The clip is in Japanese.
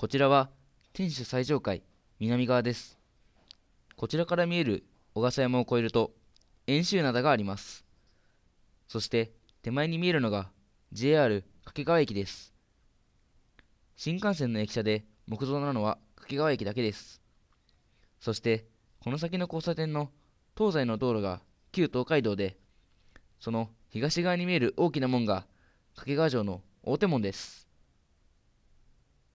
こちらは天守最上階南側です。こちらから見える小笠山を越えると、遠州灘があります。そして手前に見えるのが JR 掛川駅です。新幹線の駅舎で木造なのは掛川駅だけです。そして、この先の交差点の東西の道路が旧東海道で、その東側に見える大きな門が掛川城の大手門です。